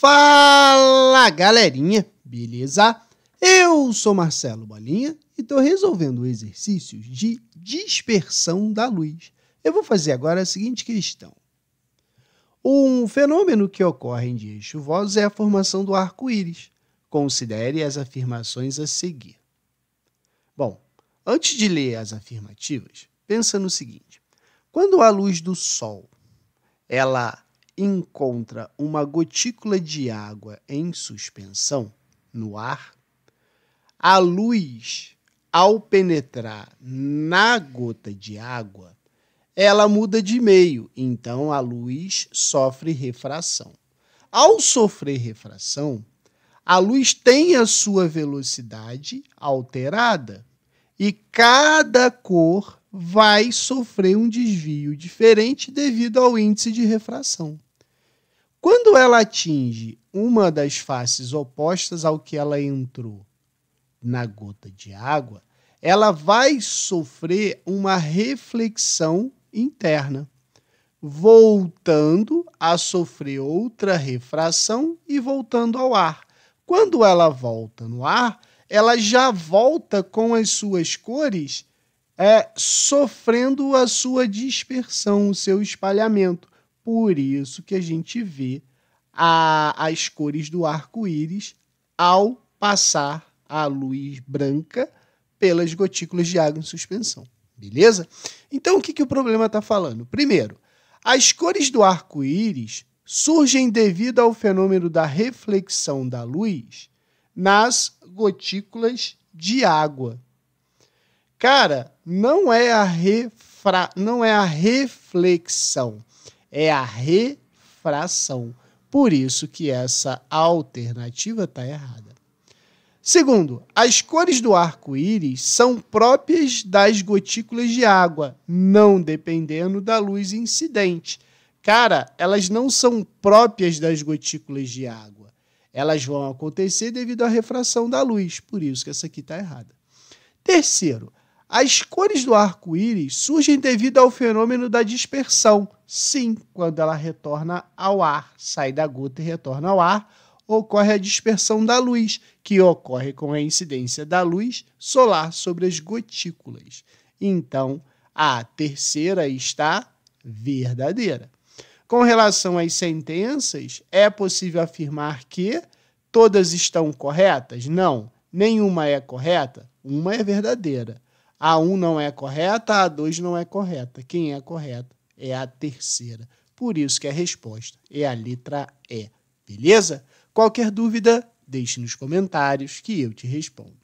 Fala galerinha, beleza? Eu sou Marcelo Bolinha e estou resolvendo exercícios de dispersão da luz. Eu vou fazer agora a seguinte questão. Um fenômeno que ocorre em dias chuvosos é a formação do arco-íris. Considere as afirmações a seguir. Bom, antes de ler as afirmativas, pensa no seguinte: quando a luz do sol ela encontra uma gotícula de água em suspensão no ar, a luz, ao penetrar na gota de água, ela muda de meio, então a luz sofre refração. Ao sofrer refração, a luz tem a sua velocidade alterada e cada cor vai sofrer um desvio diferente devido ao índice de refração. Quando ela atinge uma das faces opostas ao que ela entrou na gota de água, ela vai sofrer uma reflexão interna, voltando a sofrer outra refração e voltando ao ar. Quando ela volta no ar, ela já volta com as suas cores é, sofrendo a sua dispersão, o seu espalhamento. Por isso que a gente vê a, as cores do arco-íris ao passar a luz branca pelas gotículas de água em suspensão. Beleza? Então, o que, que o problema está falando? Primeiro, as cores do arco-íris surgem devido ao fenômeno da reflexão da luz nas gotículas de água. Cara, não é a refra... não é a reflexão, é a refração. Por isso que essa alternativa está errada. Segundo, as cores do arco-íris são próprias das gotículas de água, não dependendo da luz incidente. Cara, elas não são próprias das gotículas de água. Elas vão acontecer devido à refração da luz, por isso que essa aqui está errada. Terceiro, as cores do arco-íris surgem devido ao fenômeno da dispersão. Sim, quando ela retorna ao ar, sai da gota e retorna ao ar, ocorre a dispersão da luz, que ocorre com a incidência da luz solar sobre as gotículas. Então, a terceira está verdadeira. Com relação às sentenças, é possível afirmar que todas estão corretas? Não, nenhuma é correta, uma é verdadeira. A 1 um não é correta, a 2 não é correta. Quem é correta é a terceira. Por isso que a resposta é a letra E. Beleza? Qualquer dúvida, deixe nos comentários que eu te respondo.